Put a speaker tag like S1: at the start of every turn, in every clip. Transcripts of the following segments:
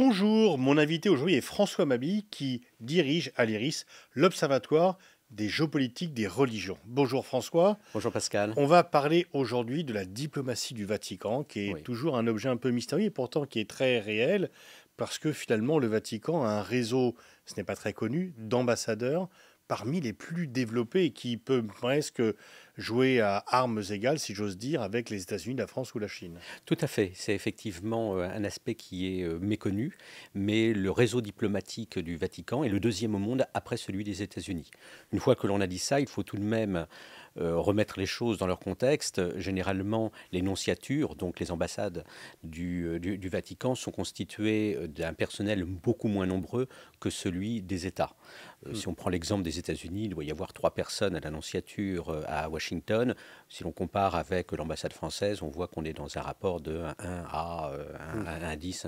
S1: Bonjour, mon invité aujourd'hui est François Mabi qui dirige à l'IRIS l'Observatoire des géopolitiques des religions. Bonjour François. Bonjour Pascal. On va parler aujourd'hui de la diplomatie du Vatican, qui est toujours un objet un peu mystérieux et pourtant qui est très réel, parce que finalement le Vatican a un réseau, ce n'est pas très connu, d'ambassadeurs parmi les plus développés et qui peut presque jouer à armes égales, si j'ose dire, avec les États-Unis, la France ou la Chine. Tout à
S2: fait. C'est effectivement euh, un aspect qui est euh, méconnu, mais le réseau diplomatique du Vatican est le deuxième au monde après celui des États-Unis. Une fois que l'on a dit ça, il faut tout de même euh, remettre les choses dans leur contexte, généralement, les nonciatures, donc les ambassades du, euh, Vatican, sont constituées euh, d'un personnel beaucoup moins nombreux que celui des États. Hmm. Si on prend l'exemple des États-Unis, il doit y avoir trois personnes à la nonciature à Washington. Si l'on compare avec l'ambassade française, on voit qu'on est dans un rapport de 1 à 1, 1,30 10,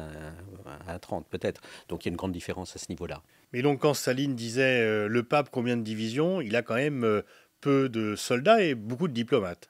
S2: 30 peut-être. Donc il y a une grande différence à ce
S1: niveau-là. Mais donc quand Saline disait le pape combien de divisions, il a quand même peu de soldats et beaucoup de diplomates.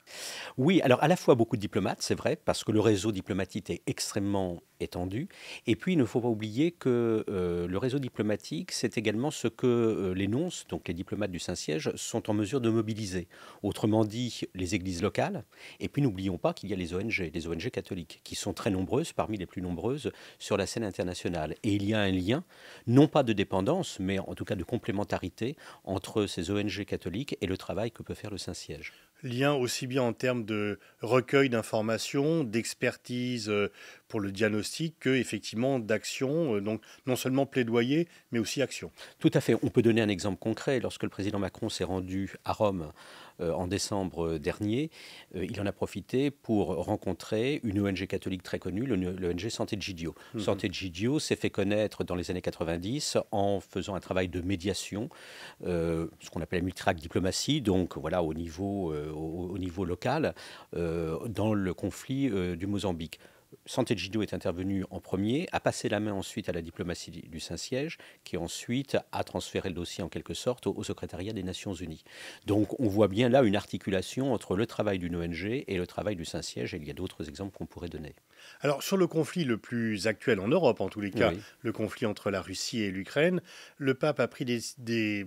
S1: Oui, alors à la fois beaucoup de diplomates, c'est vrai, parce que le réseau
S2: diplomatique est extrêmement étendu. Et puis, il ne faut pas oublier que euh, le réseau diplomatique, c'est également ce que euh, les nonces, donc les diplomates du Saint-Siège, sont en mesure de mobiliser. Autrement dit, les églises locales. Et puis, n'oublions pas qu'il y a les ONG, les ONG catholiques, qui sont très nombreuses, parmi les plus nombreuses sur la scène internationale. Et il y a un lien, non pas de dépendance, mais en tout cas de complémentarité entre ces ONG catholiques et le travail que peut faire le Saint-Siège
S1: Lien aussi bien en termes de recueil d'informations, d'expertise euh, pour le diagnostic, que effectivement d'action, euh, donc non seulement plaidoyer, mais aussi action. Tout à fait. On peut donner un exemple concret. Lorsque le président Macron s'est rendu à Rome
S2: euh, en décembre dernier, euh, il en a profité pour rencontrer une ONG catholique très connue, l'ONG Santé Gidio. Mhm. Santé Santé Gidio s'est fait connaître dans les années 90 en faisant un travail de médiation, euh, ce qu'on appelle la multitrack diplomatie, donc voilà au niveau, local, dans le conflit du Mozambique. Santé Gido est intervenu en premier, a passé la main ensuite à la diplomatie du Saint-Siège, qui ensuite a transféré le dossier en quelque sorte au, secrétariat des Nations Unies. Donc on voit bien là une articulation entre le travail d'une ONG et le travail du Saint-Siège, et il y a d'autres exemples qu'on pourrait donner.
S1: Alors sur le conflit le plus actuel en Europe, en tous les cas, le conflit entre la Russie et l'Ukraine, le pape a pris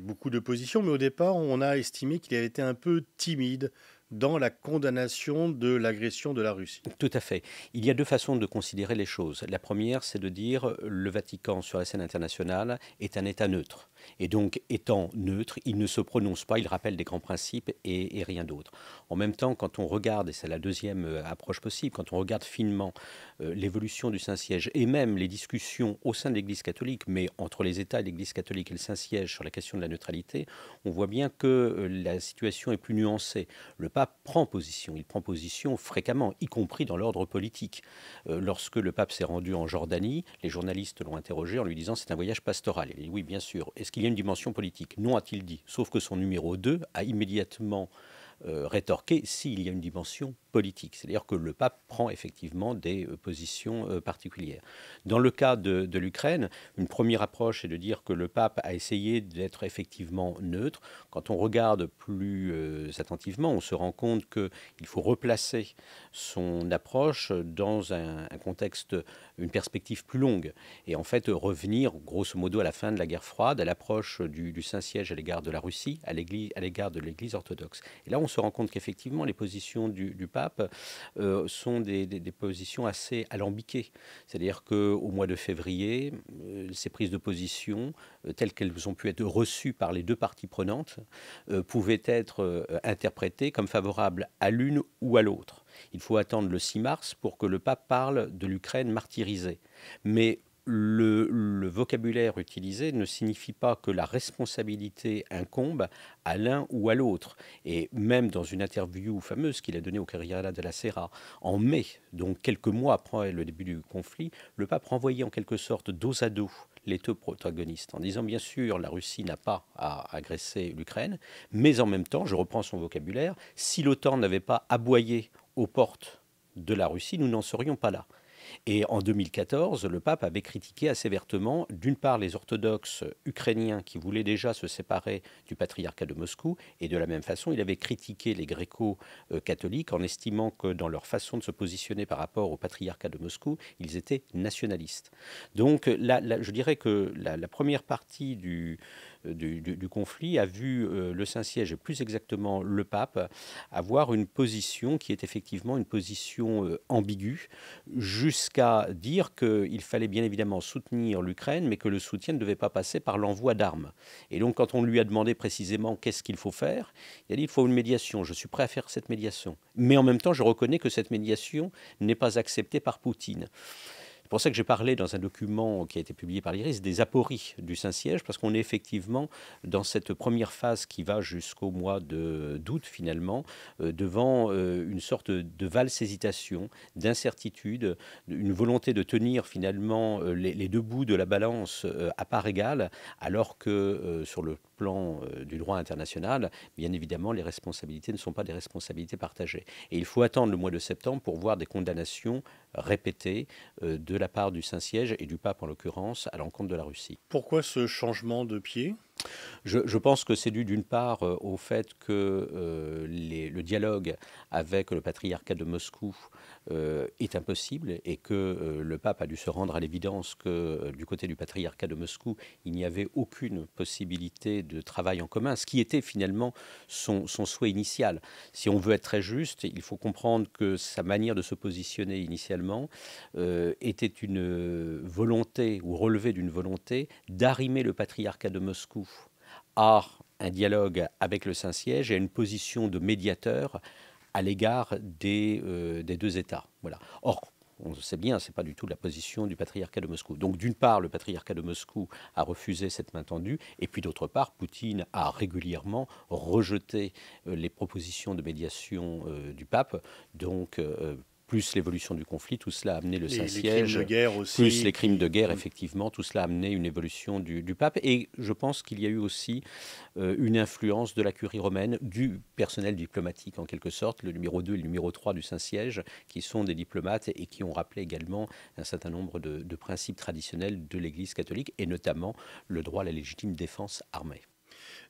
S1: beaucoup de positions, mais au départ on a estimé qu'il avait été un peu timide dans la condamnation de l'agression de la Russie. Tout à fait. Il y a
S2: deux façons de considérer les choses. La première, c'est de dire le Vatican sur la scène internationale est un État neutre. Et donc, étant neutre, il ne se prononce pas, il rappelle des grands principes et, rien d'autre. En même temps, quand on regarde, et c'est la deuxième euh, approche possible, quand on regarde finement euh, l'évolution du Saint-Siège et même les discussions au sein de l'Église catholique, mais entre les États, l'Église catholique et le Saint-Siège sur la question de la neutralité, on voit bien que euh, la situation est plus nuancée. Le pape prend position, il prend position fréquemment, y compris dans l'ordre politique. lorsque le pape s'est rendu en Jordanie, les journalistes l'ont interrogé en lui disant c'est un voyage pastoral. Il dit oui, bien sûr. Est-ce qu'il y a une dimension politique. Non, a-t-il dit. Sauf que son numéro 2 a immédiatement euh, rétorquer s'il y a une dimension politique, c'est-à-dire que le pape prend effectivement des euh, positions euh, particulières. Dans le cas de, l'Ukraine, une première approche est de dire que le pape a essayé d'être effectivement neutre. Quand on regarde plus attentivement, on se rend compte qu'il faut replacer son approche dans un, contexte, une perspective plus longue, et en fait revenir grosso modo à la fin de la guerre froide, à l'approche du, du Saint-Siège à l'égard de la Russie, à l'égard de l'Église orthodoxe. Et là, on se rend compte qu'effectivement, les positions du, pape euh, sont des, positions assez alambiquées. C'est-à-dire qu'au mois de février, euh, ces prises de position, euh, telles qu'elles ont pu être reçues par les deux parties prenantes, pouvaient être interprétées comme favorables à l'une ou à l'autre. Il faut attendre le 6 mars pour que le pape parle de l'Ukraine martyrisée. Mais le, vocabulaire utilisé ne signifie pas que la responsabilité incombe à l'un ou à l'autre. Et même dans une interview fameuse qu'il a donnée au Carriera de la Serra en mai, donc quelques mois après le début du conflit, le pape renvoyait en quelque sorte dos à dos les deux protagonistes en disant bien sûr la Russie n'a pas à agresser l'Ukraine, mais en même temps, je reprends son vocabulaire, si l'OTAN n'avait pas aboyé aux portes de la Russie, nous n'en serions pas là. Et en 2014, le pape avait critiqué assez vertement, d'une part, les orthodoxes ukrainiens qui voulaient déjà se séparer du patriarcat de Moscou, et de la même façon, il avait critiqué les gréco-catholiques euh, en estimant que dans leur façon de se positionner par rapport au patriarcat de Moscou, ils étaient nationalistes. Donc, je dirais que la première partie du du, conflit a vu euh, le Saint-Siège, et plus exactement le pape, avoir une position qui est effectivement une position euh, ambiguë, jusqu'à dire qu'il fallait bien évidemment soutenir l'Ukraine, mais que le soutien ne devait pas passer par l'envoi d'armes. Et donc quand on lui a demandé précisément qu'est-ce qu'il faut faire, il a dit il faut une médiation, je suis prêt à faire cette médiation. Mais en même temps, je reconnais que cette médiation n'est pas acceptée par Poutine pour ça que j'ai parlé dans un document qui a été publié par l'IRIS des apories du Saint-Siège, parce qu'on est effectivement dans cette première phase qui va jusqu'au mois d'août finalement, euh, devant euh, une sorte de valse hésitation, d'incertitude, une volonté de tenir finalement euh, les, les, deux bouts de la balance à part égale, alors que sur le plan du droit international, bien évidemment, les responsabilités ne sont pas des responsabilités partagées. Et il faut attendre le mois de septembre pour voir des condamnations Répété euh, de la part du Saint-Siège et du pape en l'occurrence à l'encontre de la Russie.
S1: Pourquoi ce changement de pied
S2: je, pense que c'est dû d'une part euh, au fait que euh, le dialogue avec le patriarcat de Moscou euh, est impossible et que le pape a dû se rendre à l'évidence que du côté du patriarcat de Moscou, il n'y avait aucune possibilité de travail en commun, ce qui était finalement son, son, souhait initial. Si on veut être très juste, il faut comprendre que sa manière de se positionner initialement était une volonté ou relevée d'une volonté d'arrimer le patriarcat de Moscou a un dialogue avec le Saint-Siège et une position de médiateur à l'égard des, euh, des, deux États. Voilà. Or, on sait bien, ce n'est pas du tout la position du patriarcat de Moscou. Donc, d'une part, le patriarcat de Moscou a refusé cette main tendue, et puis d'autre part, Poutine a régulièrement rejeté euh, les propositions de médiation euh, du pape. Donc, plus l'évolution du conflit, tout cela a amené le Saint-Siège, plus les crimes de guerre, mm. effectivement, tout cela a amené une évolution du, pape. Et je pense qu'il y a eu aussi euh, une influence de la curie romaine, du personnel diplomatique en quelque sorte, le numéro 2 et le numéro 3 du Saint-Siège, qui sont des diplomates et qui ont rappelé également un certain nombre de principes traditionnels de l'Église catholique, et notamment le droit à la légitime défense armée.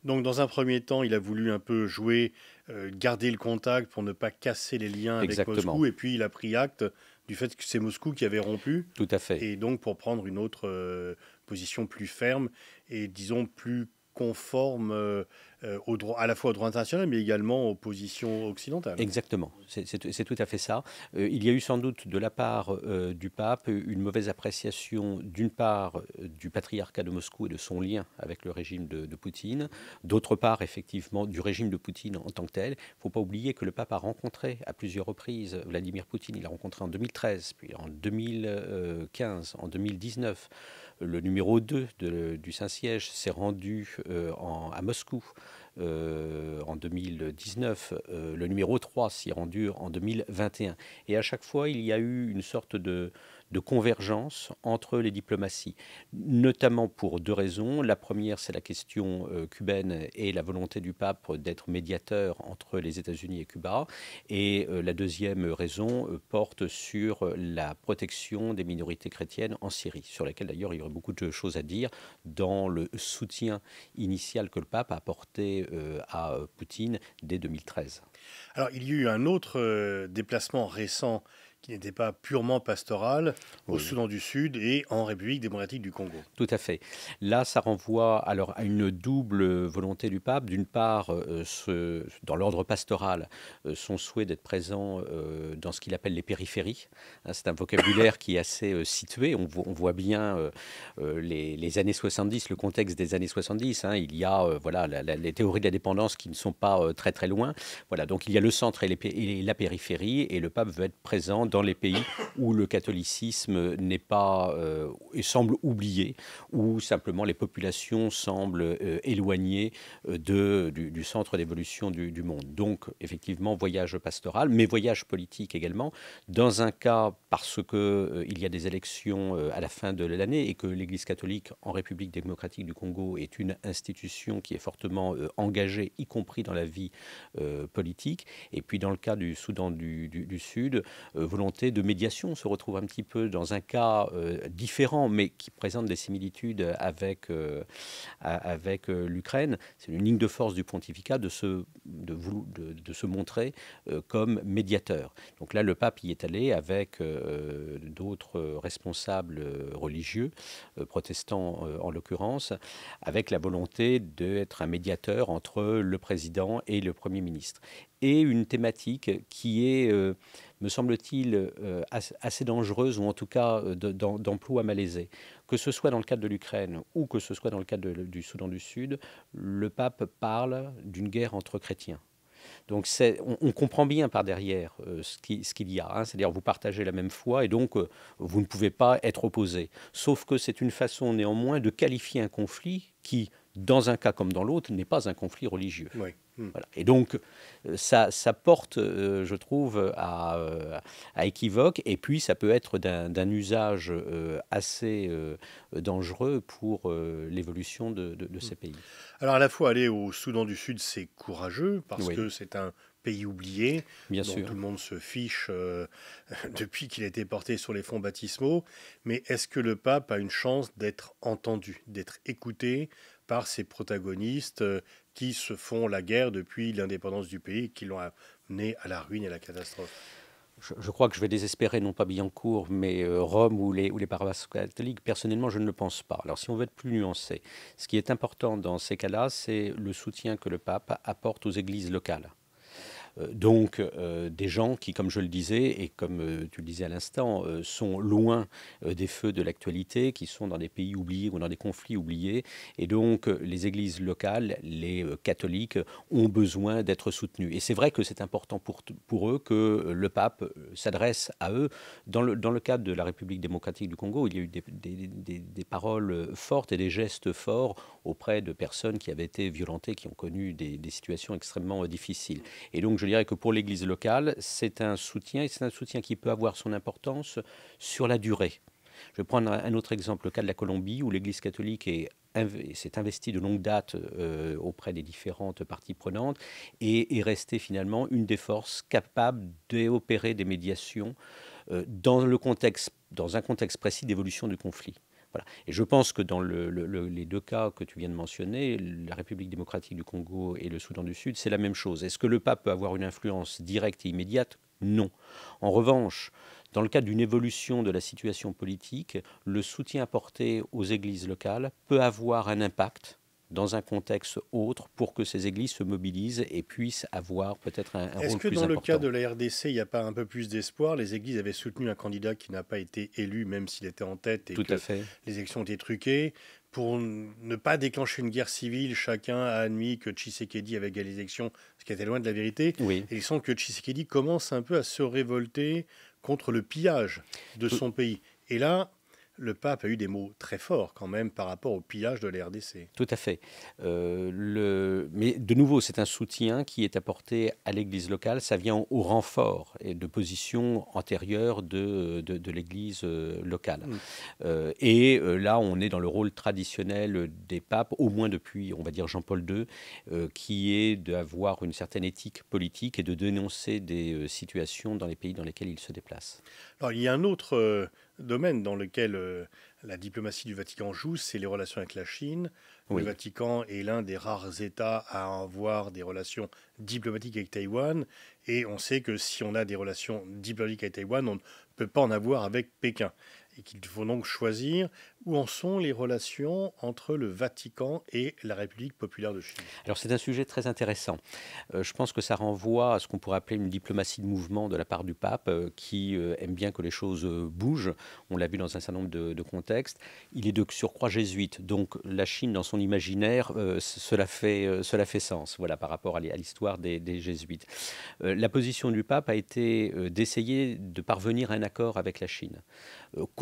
S1: Donc dans un premier temps, il a voulu un peu jouer euh, garder le contact pour ne pas casser les liens avec Moscou. Et puis il a pris acte du fait que c'est Moscou qui avait rompu. Tout à fait. Et donc pour prendre une autre euh, position plus ferme et disons plus conforme euh, euh, au droit, à la fois au droit international, mais également aux positions occidentales.
S2: Exactement, c'est tout à fait ça. Euh, il y a eu sans doute de la part du pape une mauvaise appréciation, d'une part, du patriarcat de Moscou et de son lien avec le régime de, de Poutine, d'autre part, effectivement, du régime de Poutine en tant que tel. Il ne faut pas oublier que le pape a rencontré à plusieurs reprises Vladimir Poutine. Il l'a rencontré en 2013, puis en 2015, en 2019. Le numéro 2 du Saint-Siège s'est rendu euh, en, à Moscou euh, en 2019, euh, le numéro 3 s'y rendu en 2021. Et à chaque fois, il y a eu une sorte de, de convergence entre les diplomaties, notamment pour deux raisons. La première, c'est la question euh, cubaine et la volonté du pape d'être médiateur entre les États-Unis et Cuba. Et euh, la deuxième raison euh, porte sur la protection des minorités chrétiennes en Syrie, sur laquelle d'ailleurs il y aurait beaucoup de choses à dire dans le soutien initial que le pape a apporté à Poutine dès 2013.
S1: Alors il y a eu un autre déplacement récent qui n'était pas purement pastorale au Soudan du Sud et en République démocratique du Congo.
S2: Tout à fait. Là, ça renvoie alors à une double volonté du pape. D'une part, euh, ce, dans l'ordre pastoral, euh, son souhait d'être présent euh, dans ce qu'il appelle les périphéries. Hein, c'est un vocabulaire qui est assez situé. On, voit bien les, années 70, le contexte des années 70. Hein. il y a voilà, les théories de la dépendance qui ne sont pas très très loin. Voilà, donc il y a le centre et, les, et la périphérie et le pape veut être présent dans les pays où le catholicisme n'est pas euh, et semble oublié, où simplement les populations semblent euh, éloignées euh, de, du, centre d'évolution du, monde. Donc effectivement, voyage pastoral, mais voyage politique également. Dans un cas, parce que il y a des élections à la fin de l'année et que l'Église catholique en République démocratique du Congo est une institution qui est fortement engagée, y compris dans la vie politique. Et puis dans le cas du Soudan du, du Sud, volontairement de médiation. se retrouve un petit peu dans un cas euh, différent, mais qui présente des similitudes avec, euh, avec euh, l'Ukraine. C'est une ligne de force du pontificat de se, de, de, de se montrer comme médiateur. Donc là, le pape y est allé avec d'autres responsables religieux, protestants en l'occurrence, avec la volonté d'être un médiateur entre le président et le Premier ministre. Et une thématique qui est me semble-t-il, euh, assez dangereuse, ou en tout cas euh, d'emploi malaisé. Que ce soit dans le cadre de l'Ukraine ou que ce soit dans le cadre du Soudan du Sud, le pape parle d'une guerre entre chrétiens. Donc on, comprend bien par derrière euh, ce qu'il y a. Hein. C'est-à-dire vous partagez la même foi et donc vous ne pouvez pas être opposé. Sauf que c'est une façon néanmoins de qualifier un conflit qui, dans un cas comme dans l'autre, n'est pas un conflit religieux. Hmm. Et donc, euh, ça, ça porte, euh, je trouve, euh, à, équivoque, et puis ça peut être d'un usage assez dangereux pour l'évolution de, hmm. ces pays.
S1: Alors, à la fois, aller au Soudan du Sud, c'est courageux, parce que c'est un pays oublié, Bien dont sûr. tout le monde se fiche depuis qu'il a été porté sur les fonds baptismaux, mais est-ce que le pape a une chance d'être entendu, d'être écouté par ses protagonistes qui se font la guerre depuis l'indépendance du pays, qui l'ont amené à la ruine et à la catastrophe.
S2: Je, crois que je vais désespérer non pas Billancourt, mais euh, Rome ou les, ou les paroisses catholiques. Personnellement, je ne le pense pas. Alors, si on veut être plus nuancé, ce qui est important dans ces cas-là, c'est le soutien que le pape apporte aux églises locales. Euh, donc euh, des gens qui, comme je le disais, et comme euh, tu le disais à l'instant, sont loin des feux de l'actualité, qui sont dans des pays oubliés ou dans des conflits oubliés. Et donc les églises locales, les catholiques, ont besoin d'être soutenus. Et c'est vrai que c'est important pour, pour eux que le pape s'adresse à eux. Dans le, dans le cadre de la République démocratique du Congo, il y a eu des, des, paroles fortes et des gestes forts auprès de personnes qui avaient été violentées, qui ont connu des, situations extrêmement difficiles. Et donc, je dirais que pour l'Église locale, c'est un soutien et c'est un soutien qui peut avoir son importance sur la durée. Je vais prendre un autre exemple, le cas de la Colombie, où l'Église catholique s'est investie de longue date euh, auprès des différentes parties prenantes et est restée finalement une des forces capables d'opérer des médiations euh, dans un contexte précis d'évolution du conflit. Et je pense que dans les deux cas que tu viens de mentionner, la République démocratique du Congo et le Soudan du Sud, c'est la même chose. Est-ce que le pape peut avoir une influence directe et immédiate Non. En revanche, dans le cas d'une évolution de la situation politique, le soutien apporté aux églises locales peut avoir un impact dans un contexte autre pour que ces églises se mobilisent et puissent avoir peut-être un, important. Est-ce que dans le cas de
S1: la RDC, il n'y a pas un peu plus d'espoir Les églises avaient soutenu un candidat qui n'a pas été élu, même s'il était en tête et Tout à fait. les élections ont été truquées. Pour ne pas déclencher une guerre civile, chacun a admis que Tshisekedi avait gagné l'élection, ce qui était loin de la vérité. Oui. Et il semble que Tshisekedi commence un peu à se révolter contre le pillage de son pays. Et là, le pape a eu des mots très forts quand même par rapport au pillage de la RDC.
S2: Tout à fait. Euh, le... Mais de nouveau, c'est un soutien qui est apporté à l'Église locale. Ça vient au renfort et de position antérieure de, de, l'Église euh, locale. Mm. Euh, et là, on est dans le rôle traditionnel des papes, au moins depuis, on va dire, Jean-Paul II, qui est d'avoir une certaine éthique politique et de dénoncer
S1: des situations dans les pays dans lesquels il se déplace. Alors, il y a un autre domaine dans lequel euh, la diplomatie du Vatican joue, c'est les relations avec la Chine. Le Vatican est l'un des rares États à avoir des relations diplomatiques avec Taïwan. Et on sait que si on a des relations diplomatiques avec Taïwan, on ne peut pas en avoir avec Pékin et qu'il faut donc choisir où en sont les relations entre le Vatican et la République populaire de Chine.
S2: Alors c'est un sujet très intéressant. Euh, je pense que ça renvoie à ce qu'on pourrait appeler une diplomatie de mouvement de la part du pape euh, qui euh, aime bien que les choses bougent. On l'a vu dans un certain nombre de, contextes. Il est de surcroît jésuite, donc la Chine dans son imaginaire, cela, fait, cela fait sens voilà, par rapport à l'histoire des, des, jésuites. la position du pape a été d'essayer de parvenir à un accord avec la Chine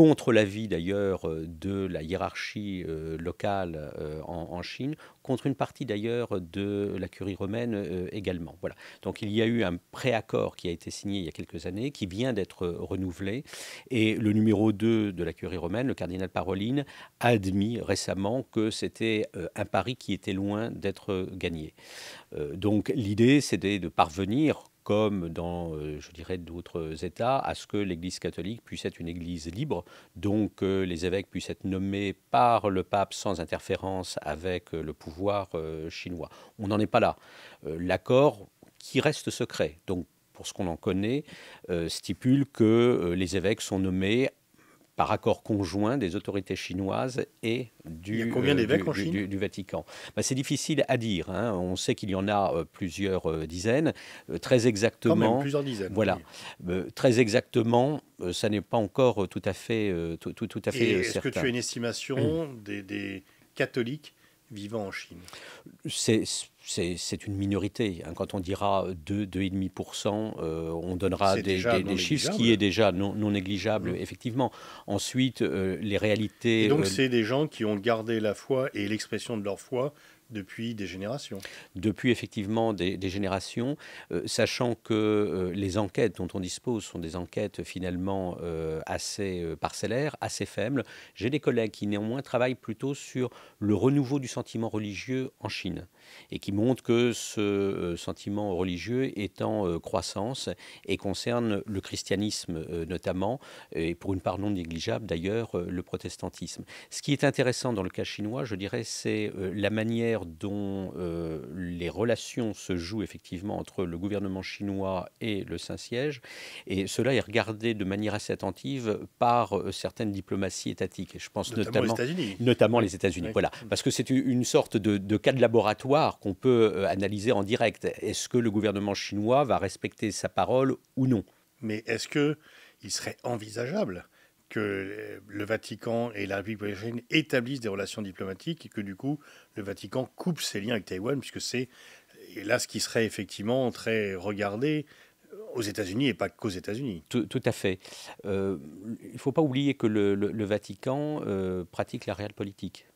S2: contre l'avis d'ailleurs euh, de la hiérarchie euh, locale euh, en, Chine, contre une partie d'ailleurs de la curie romaine également. Voilà. Donc il y a eu un préaccord qui a été signé il y a quelques années, qui vient d'être renouvelé, et le numéro 2 de la curie romaine, le cardinal Paroline, a admis récemment que c'était un pari qui était loin d'être gagné. donc l'idée, c'était de parvenir, comme dans, euh, je dirais, d'autres États, à ce que l'Église catholique puisse être une Église libre, donc que euh, les évêques puissent être nommés par le pape sans interférence avec euh, le pouvoir chinois. On n'en est pas là. L'accord qui reste secret, donc pour ce qu'on en connaît, stipule que les évêques sont nommés par accord conjoint des autorités chinoises et du, combien euh, du, du, Vatican. Bah, c'est difficile à dire. Hein. On sait qu'il y en a euh, plusieurs euh, dizaines. très exactement. plusieurs dizaines. Voilà. très exactement, ça n'est pas encore tout à fait, tout, à fait Est-ce que tu as une estimation
S1: mmh. des, catholiques vivant en Chine
S2: C'est c'est une minorité. Hein. Quand on dira 2, 2,5%, euh, on donnera des, chiffres, qui est déjà non, non négligeable, mmh. effectivement.
S1: Ensuite, euh, les réalités... Et donc, euh, c'est des gens qui ont gardé la foi et l'expression de leur foi depuis des générations. Depuis effectivement des, générations, euh,
S2: sachant que euh, les enquêtes dont on dispose sont des enquêtes finalement euh, assez parcellaires, assez faibles. J'ai des collègues qui néanmoins travaillent plutôt sur le renouveau du sentiment religieux en Chine et qui montrent que ce sentiment religieux est en croissance et concerne le christianisme notamment, et pour une part non négligeable d'ailleurs, le protestantisme. Ce qui est intéressant dans le cas chinois, je dirais, c'est la manière dont euh, les relations se jouent effectivement entre le gouvernement chinois et le Saint-Siège. Et cela est regardé de manière assez attentive par euh, certaines diplomaties étatiques. Et je pense notamment, notamment les États-Unis. Voilà. Mm. Parce que c'est une sorte de, de, cas de laboratoire qu'on peut euh, analyser en direct. Est-ce que le gouvernement chinois va
S1: respecter sa parole ou non Mais est-ce que il serait envisageable que euh, le Vatican et la République établissent des relations diplomatiques et que du coup le Vatican coupe ses liens avec Taïwan, puisque c'est là ce qui serait effectivement très regardé euh, aux États-Unis et pas qu'aux États-Unis. Tout, à fait. Euh, il ne faut pas
S2: oublier que le, Vatican pratique la réelle politique.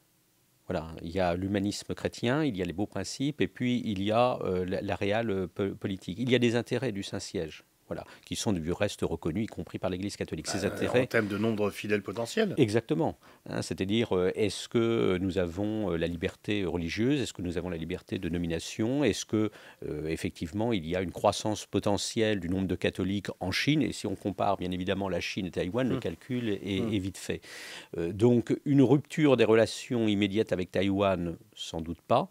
S2: Voilà, il y a l'humanisme chrétien, il y a les beaux principes, et puis il y a la, la réelle politique. Il y a des intérêts du Saint-Siège voilà, qui sont du reste reconnus, y compris par l'Église catholique. Ces bah, intérêts. En termes de nombre fidèles potentiels. Exactement. Hein, c'est-à-dire, euh, est-ce que nous avons euh, la liberté religieuse Est-ce que nous avons la liberté de nomination Est-ce que, euh, effectivement, il y a une croissance potentielle du nombre de catholiques en Chine Et si on compare, bien évidemment, la Chine et Taïwan, le mmh. calcul est, mmh. vite fait. donc, une rupture des relations immédiates avec Taïwan, sans doute pas.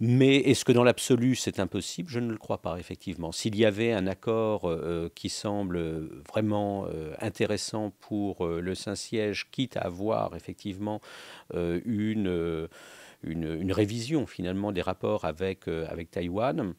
S2: Mais est-ce que dans l'absolu c'est impossible Je ne le crois pas, effectivement. S'il y avait un accord euh, euh, qui semble vraiment euh, intéressant pour le Saint-Siège, quitte à avoir effectivement une, une, révision finalement des rapports avec, avec Taïwan,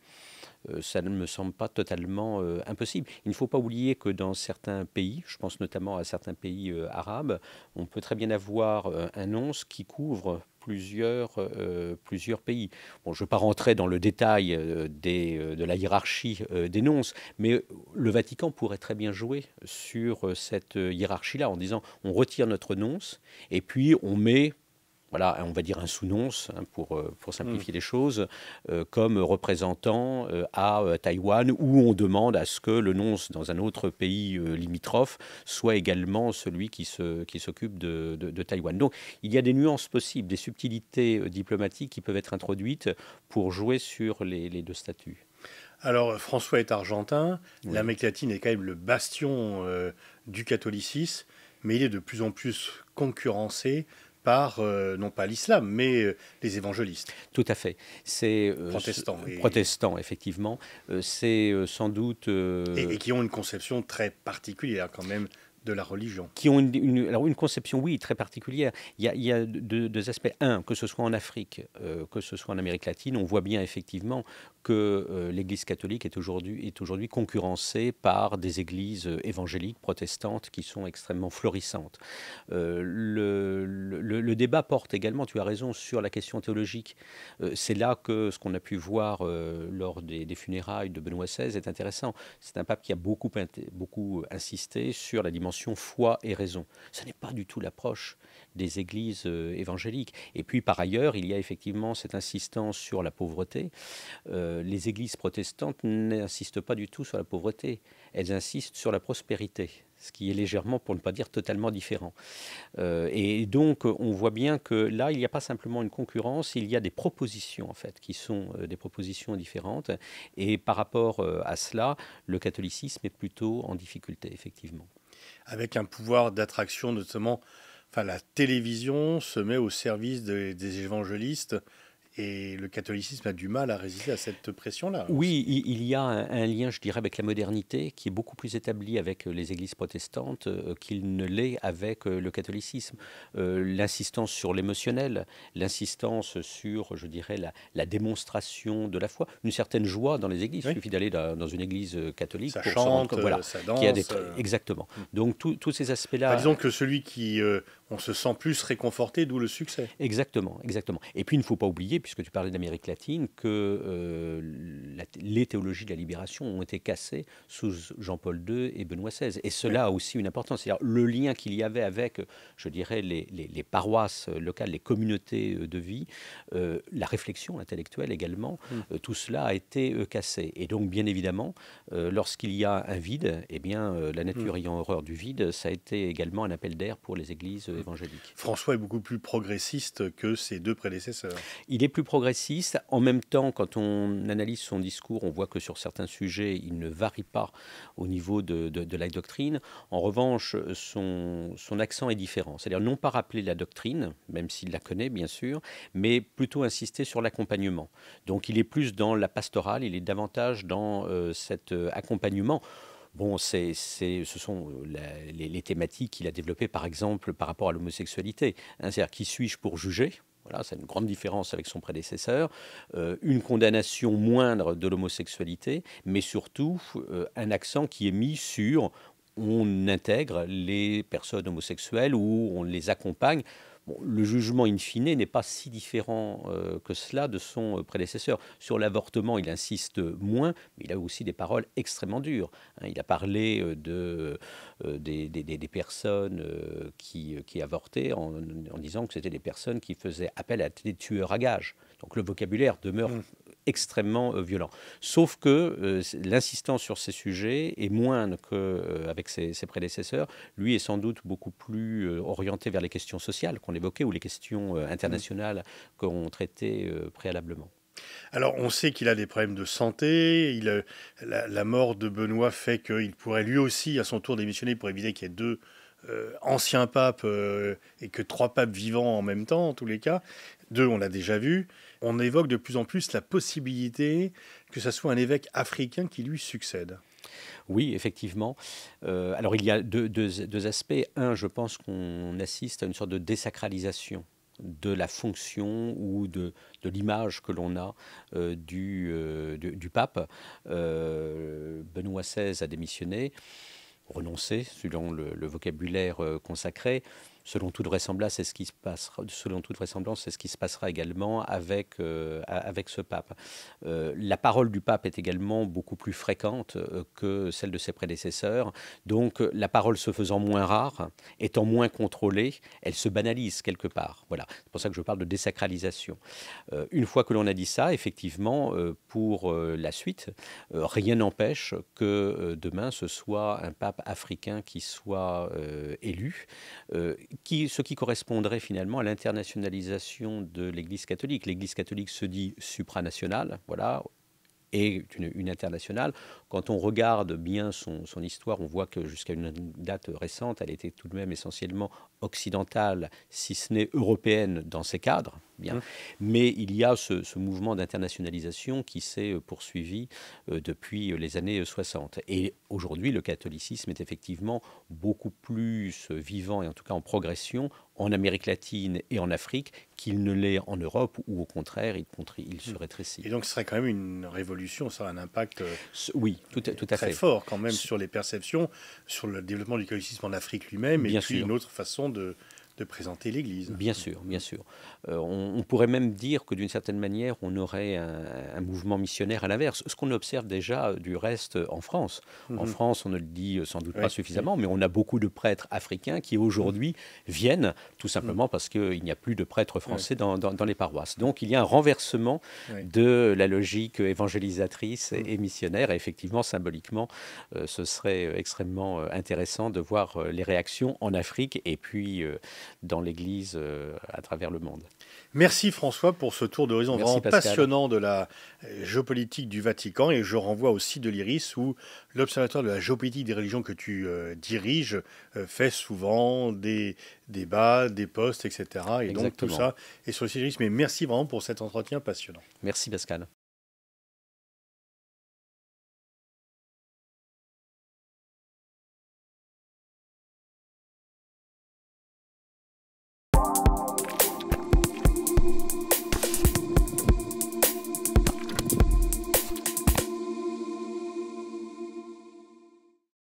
S2: ça ne me semble pas totalement impossible. Il ne faut pas oublier que dans certains pays, je pense notamment à certains pays arabes, on peut très bien avoir un nonce qui couvre plusieurs, euh, plusieurs pays. Bon, je ne vais pas rentrer dans le détail euh, euh, de la hiérarchie des nonces, mais le Vatican pourrait très bien jouer sur cette hiérarchie-là en disant on retire notre nonce et puis on met on va dire un sous-nonce hein, euh, pour, simplifier mm. les choses, euh, comme représentant euh, à Taïwan, où on demande à ce que le nonce dans un autre pays limitrophe soit également celui qui s'occupe de, Taïwan. Donc il y a des nuances possibles, des subtilités diplomatiques qui peuvent être introduites pour jouer sur les, deux statuts.
S1: Alors François est argentin, La l'Amérique latine est quand même le bastion du catholicisme, mais il est de plus en plus concurrencé par, euh, non pas l'islam, mais euh, les évangélistes. Tout à fait. C'est euh, protestants. Protestants, effectivement. c'est
S2: sans doute... Et, qui
S1: ont une conception très particulière quand même de la religion. Qui
S2: ont une, conception, oui, très particulière. Il y a, deux, aspects. Un, que ce soit en Afrique, que ce soit en Amérique latine, on voit bien effectivement que euh, l'Église catholique est aujourd'hui concurrencée par des églises euh, évangéliques, protestantes, qui sont extrêmement florissantes. Euh, le, débat porte également, tu as raison, sur la question théologique. c'est là que ce qu'on a pu voir lors des, funérailles de Benoît XVI est intéressant. C'est un pape qui a beaucoup, beaucoup insisté sur la dimension foi et raison. Ce n'est pas du tout l'approche des églises évangéliques. Et puis par ailleurs, il y a effectivement cette insistance sur la pauvreté. Euh, les églises protestantes n'insistent pas du tout sur la pauvreté, elles insistent sur la prospérité, ce qui est légèrement, pour ne pas dire totalement différent. Euh, et donc, on voit bien que là, il n'y a pas simplement une concurrence, il y a des propositions, en fait, qui sont euh, des propositions différentes. Et par rapport à
S1: cela, le catholicisme est plutôt en difficulté, effectivement. Avec un pouvoir d'attraction, notamment, enfin, la télévision se met au service des évangélistes. Et le catholicisme a du mal à résister à cette pression-là.
S2: Oui, il y a un, lien, je dirais, avec la modernité qui est beaucoup plus établi avec euh, les églises protestantes euh, qu'il ne l'est avec euh, le catholicisme. l'insistance sur l'émotionnel, l'insistance sur, je dirais, la, démonstration de la foi, une certaine joie dans les églises. Il suffit d'aller dans, une église catholique ça pour chante, voilà, Exactement. Donc tous ces aspects-là. disons que
S1: celui qui on se sent plus réconforté, d'où le succès.
S2: Exactement, exactement. Et puis il ne faut pas oublier puisque tu parlais d'Amérique latine, que euh, les théologies de la libération ont été cassées sous Jean-Paul II et Benoît XVI. Et cela a aussi une importance. C'est-à-dire le lien qu'il y avait avec, je dirais, les, paroisses locales, les communautés euh, de vie, euh, la réflexion intellectuelle également, mm. tout cela a été cassé. Et donc, bien évidemment, lorsqu'il y a un vide, eh bien, la nature mm. ayant horreur du vide, ça a été également un appel d'air pour les églises évangéliques. François est beaucoup plus progressiste que ses deux prédécesseurs. Il est plus progressiste. En même temps, quand on analyse son discours, on voit que sur certains sujets, il ne varie pas au niveau de, la doctrine. En revanche, son, accent est différent. C'est-à-dire non pas rappeler la doctrine, même s'il la connaît bien sûr, mais plutôt insister sur l'accompagnement. Donc il est plus dans la pastorale, il est davantage dans euh, cet euh, accompagnement. Bon, c'est, ce sont les, thématiques qu'il a développées, par exemple, par rapport à l'homosexualité. Hein, c'est-à-dire, qui suis-je pour juger voilà, c'est une grande différence avec son prédécesseur. Euh, une condamnation moindre de l'homosexualité, mais surtout euh, un accent qui est mis sur on intègre les personnes homosexuelles ou on les accompagne le jugement in fine n'est pas si différent euh, que cela de son euh, prédécesseur. Sur l'avortement, il insiste moins, mais il a aussi des paroles extrêmement dures. Hein. il a parlé euh, de, des, personnes qui, qui, avortaient en, disant que c'était des personnes qui faisaient appel à des tueurs à gages. Donc le vocabulaire demeure mmh extrêmement euh, violent. Sauf que euh, l'insistance sur ces sujets est moindre qu'avec euh, ses, ses, prédécesseurs. Lui est sans doute beaucoup plus orienté vers les questions sociales qu'on évoquait ou les questions internationales mmh. qu'on traitait
S1: préalablement. Alors, on sait qu'il a des problèmes de santé. Il, la, mort de Benoît fait qu'il pourrait lui aussi, à son tour, démissionner pour éviter qu'il y ait deux anciens papes et que trois papes vivants en même temps, en tous les cas. Deux, on l'a déjà vu. On évoque de plus en plus la possibilité que ce soit un évêque africain qui lui succède. Oui, effectivement. Euh, alors il y a deux, aspects. Un, je
S2: pense qu'on assiste à une sorte de désacralisation de la fonction ou de, l'image que l'on a euh, euh, du, pape. Benoît XVI a démissionné, renoncé selon le vocabulaire consacré. Selon toute vraisemblance, c'est ce qui se passera. Selon toute c'est ce qui se passera également avec euh, avec ce pape. Euh, la parole du pape est également beaucoup plus fréquente euh, que celle de ses prédécesseurs. Donc, la parole se faisant moins rare, étant moins contrôlée, elle se banalise quelque part. Voilà. C'est pour ça que je parle de désacralisation. une fois que l'on a dit ça, effectivement, pour la suite, rien n'empêche que demain ce soit un pape africain qui soit élu ce qui correspondrait finalement à l'internationalisation de l'Église catholique. L'Église catholique se dit supranationale, voilà, et une internationale. Quand on regarde bien son, histoire, on voit que jusqu'à une date récente, elle était tout de même essentiellement occidentale, si ce n'est européenne dans ses cadres. Bien. Mmh. Mais il y a ce, mouvement d'internationalisation qui s'est euh, poursuivi euh, depuis euh, les années 60. Et aujourd'hui, le catholicisme est effectivement beaucoup plus vivant et en tout cas en progression en Amérique latine et en Afrique qu'il ne l'est en Europe, où au contraire, il, il se mmh. rétrécit.
S1: Et donc ce serait quand même une révolution, ça a un impact. oui, tout, à très fait. fort quand même sur les perceptions, sur le développement du catholicisme en Afrique lui-même, et Bien puis une autre façon de, de présenter l'Église. Bien
S2: sûr, bien sûr. Euh, on, pourrait même dire que d'une certaine manière, on aurait un, mouvement missionnaire à l'inverse, ce qu'on observe déjà euh, du reste euh, en France. En mhm. France, on ne le dit sans doute pas suffisamment, mais on a beaucoup de prêtres africains qui aujourd'hui viennent tout simplement mhm. parce qu'il n'y a plus de prêtres français dans, les paroisses. Donc il y a un renversement de la logique évangélisatrice et, mhm. missionnaire, et effectivement, symboliquement, ce serait extrêmement intéressant de voir les réactions en Afrique et puis dans l'Église euh, à travers le monde.
S1: Merci François pour ce tour d'horizon vraiment passionnant de la euh, géopolitique du Vatican et je renvoie au site de l'IRIS où l'Observatoire de la géopolitique des religions que tu euh, diriges fait souvent des débats, des postes, etc. Et donc tout ça est sur l'IRIS. Mais merci vraiment pour cet entretien passionnant. Merci Pascal.